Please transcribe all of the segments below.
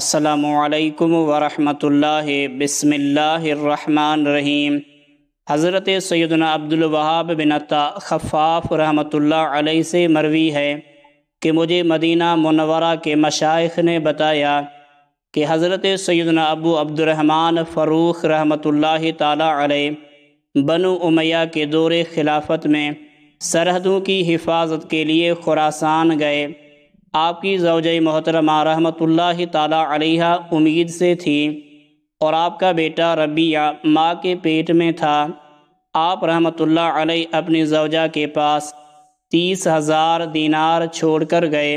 असलकम वरहमतुल्लाह बसमीम हज़रत सैदना अब्दुलवहाब बिन खफ़ाफ़ रहमतुल्लाह अलैह से मरवी है कि मुझे मदीना मुनवरा के मशाइख ने बताया कि हज़रत सैदना अबू अब्दुलरहमान फ़रूख़ रहमतुल्लाह ताला अलैह बनु उमैया के दौरे खिलाफत में सरहदों की हिफाजत के लिए खुरासान गए आपकी जवज मोहतरमा रहमतुल्ला ताला उम्मीद से थी और आपका बेटा रबिया माँ के पेट में था आप रहमत रहमतुल्ला अपनी जवजा के पास तीस हज़ार दीनार छोड़ कर गए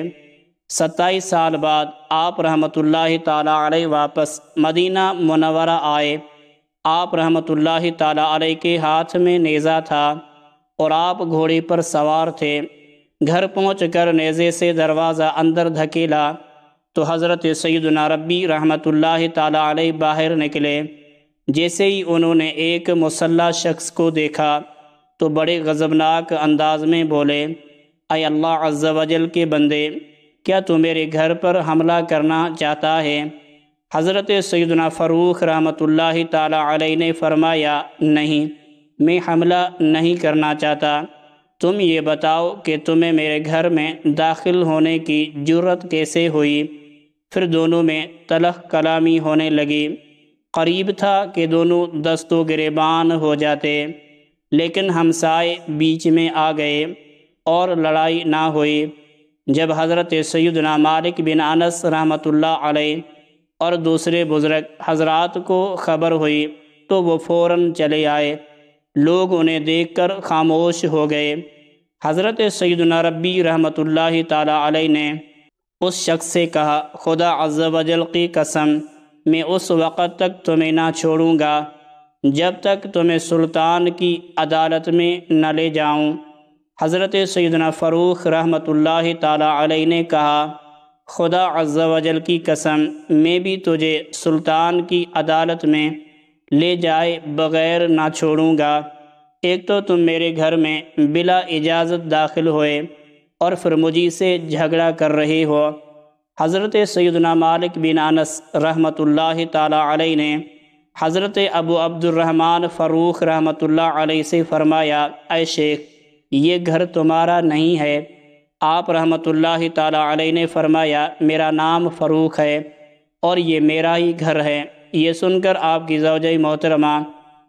सत्ताईस साल बाद आप ला ताला वापस मदीना मुनवरा आए आप रहमतुल्ला ताला के हाथ में नेज़ा था और आप घोड़े पर सवार थे घर पहुँच कर नेज़े से दरवाज़ा अंदर धकेला तो हज़रत सैदना रबी रहमत ला बाहर निकले जैसे ही उन्होंने एक मुसल्ला शख्स को देखा तो बड़े गज़बनाक अंदाज में बोले अय अल्लाह अज्जावजल के बंदे क्या तू मेरे घर पर हमला करना चाहता है हज़रत सैदना फ़रूख रहमत ला ने फरमाया नहीं मैं हमला नहीं करना चाहता तुम ये बताओ कि तुम्हें मेरे घर में दाखिल होने की जरूरत कैसे हुई फिर दोनों में तलख कलामी होने लगी करीब था कि दोनों दस्तो गिरेबान हो जाते लेकिन हमसाए बीच में आ गए और लड़ाई ना हुई जब हज़रत सैदना मालिक बिन अनस रहमत और दूसरे बुज़ुर्ग हजरात को खबर हुई तो वो फ़ौर चले आए लोग उन्हें देखकर खामोश हो गए हज़रत सैदना रबी रहमत ताली ने उस शख्स से कहा खुदा अज्जल की कसम मैं उस वक़्त तक तुम्हें ना छोड़ूँगा जब तक तुम्हें सुल्तान की अदालत में न ले जाऊँ हज़रत सैदना फ़रूख रहमत तल ने कहा खुदा अज्जल की कसम मैं भी तुझे सुल्तान की अदालत में ले जाए बग़ैर ना छोड़ूँगा एक तो तुम मेरे घर में बिला इजाज़त दाखिल हुए और फिर मुझी से झगड़ा कर रहे हो हज़रत सैदना मालिक बिन अनस रहमत ताली ने हज़रत अबू अब्दुलरहमान फ़रूख रहमत से फ़रमाया शेख ये घर तुम्हारा नहीं है आप रहमत ताली ने फ़रमाया मेरा नाम फ़रूख है और ये मेरा ही घर है ये सुनकर आपकी जवज मोहतरमा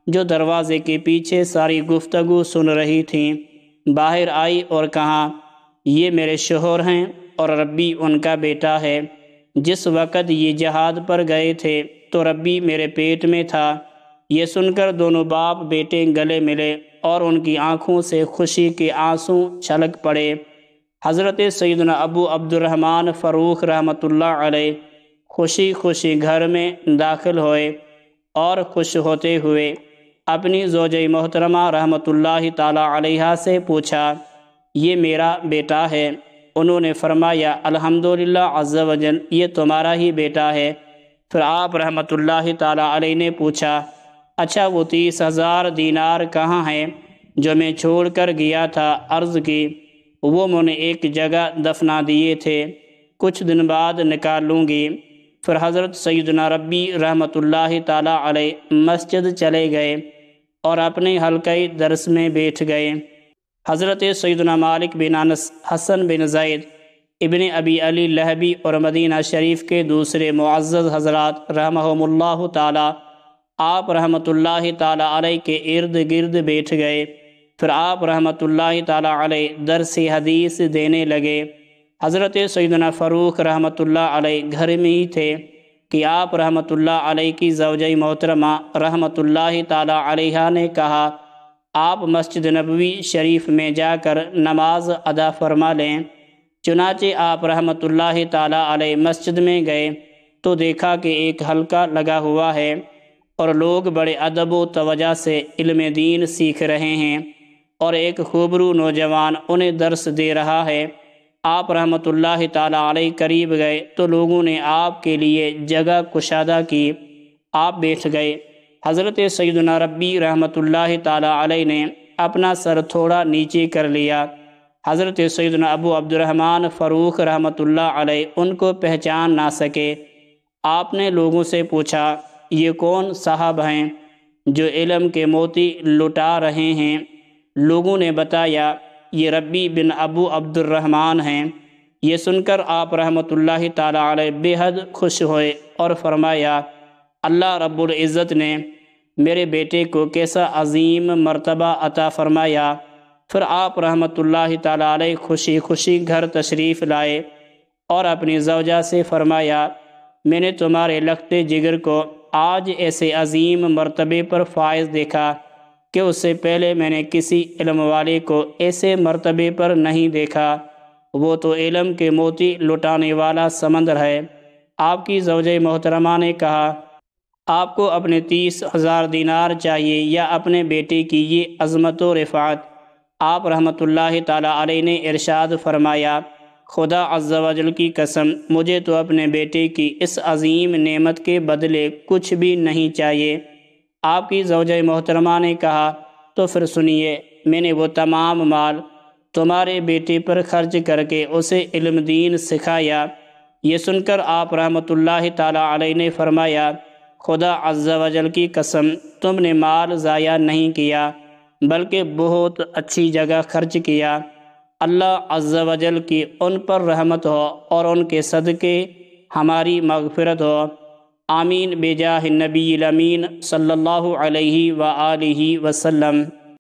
जो दरवाजे के पीछे सारी गुफ्तगु सुन रही थी बाहर आई और कहा ये मेरे शोहर हैं और रब्बी उनका बेटा है जिस वक़्त ये जहाद पर गए थे तो रब्बी मेरे पेट में था ये सुनकर दोनों बाप बेटे गले मिले और उनकी आँखों से खुशी के आंसू छलक पड़े हज़रत सैदना अबू अब्दुलरहमान फ़रूख रहमतुल्लाह अलैह खुशी खुशी घर में दाखिल होए और खुश होते हुए अपनी जोज मोहतरमा रहमतुल्लाह ताला से पूछा ये मेरा बेटा है उन्होंने फरमाया अल्हम्दुलिल्लाह अज़्ज़ा ये तुम्हारा ही बेटा है फिर आप ला ताला ने पूछा अच्छा वो तीस हज़ार दीनार कहाँ हैं जो मैं छोड़ कर गया था अर्ज़ की वो मैंने एक जगह दफना दिए थे कुछ दिन बाद निकालूँगी फिर हज़रत सैदना रबी रहमतुल्लाह ताला मस्जिद चले गए और अपने हल्के दरस में बैठ गए हज़रत सैदना मालिक बिन अनस हसन बिन जैद इबन अबी अली लहबी और मदीना शरीफ के दूसरे मुआज़ हजरत रहमल्ला तप आप रहमतुल्लाह ताला के इर्द गिर्द बैठ गए फिर आप रहमत ताला अलैह दरस हदीस देने लगे हज़रत सैदना फ़रूख़ रहमत लाई घर में ही थे कि आप रहमतुल्लाह अलैह की जवजई मोहतरमा रहमतुल्लाह ताला अलैहा ने कहा आप मस्जिद नबवी शरीफ में जाकर नमाज अदा फरमा लें चुनाचे आप रहमतुल्लाह ताला अलैह मस्जिद में गए तो देखा कि एक हलका लगा हुआ है और लोग बड़े अदब व तवजा से इल्म दीन सीख रहे हैं और एक खूबरू नौजवान उन्हें दर्स दे रहा है आप रहमत ला तई करीब गए तो लोगों ने आपके लिए जगह कुशादा की आप बैठ गए हज़रत सैदना रबी रहमत ला ने अपना सर थोड़ा नीचे कर लिया हज़रत सैदना अबू अब्दुलरहमान फ़रूख रहमत ला उनको पहचान ना सके आपने लोगों से पूछा ये कौन साहब हैं जो इलम के मोती लुटा रहे हैं लोगों ने बताया ये रबी बिन अबू अब्दुलरहमान हैं ये सुनकर आप रहमतुल्लाह ताली बेहद खुश होए और फरमाया अल्लाह रब्बुल इज़्ज़त ने मेरे बेटे को कैसा अजीम मर्तबा अता फ़रमाया फिर आप रहमतुल्लाह ताली खुशी खुशी घर तशरीफ़ लाए और अपनी जवजा से फरमाया मैंने तुम्हारे लगते जिगर को आज ऐसे अजीम मरतबे पर फायज़ देखा कि उससे पहले मैंने किसी इलम वाले को ऐसे मरतबे पर नहीं देखा वो तो इलम के मोती लुटाने वाला समंदर है आपकी जवज मोहतरमा ने कहा आपको अपने तीस हज़ार दिनार चाहिए या अपने बेटे की ये अजमत व आप रहमत लाई ने इरशाद फरमाया खुदा अज्जावजल की कसम मुझे तो अपने बेटे की इस अजीम नेमत के बदले कुछ भी नहीं चाहिए आपकी जवज मोहतरमा ने कहा तो फिर सुनिए मैंने वो तमाम माल तुम्हारे बेटे पर खर्च करके उसे इल्म दीन सिखाया ये सुनकर आप रहमत ला ने फरमाया खुदा अज्जा वजल की कसम तुमने माल ज़ाया नहीं किया बल्कि बहुत अच्छी जगह खर्च किया अल्लाह अज्जा वजल की उन पर रहमत हो और उनके सदक़े हमारी मगफरत हो आमीन बेजा नबी अमीन सल्लल्लाहु अलैहि व आलिहि वसल्लम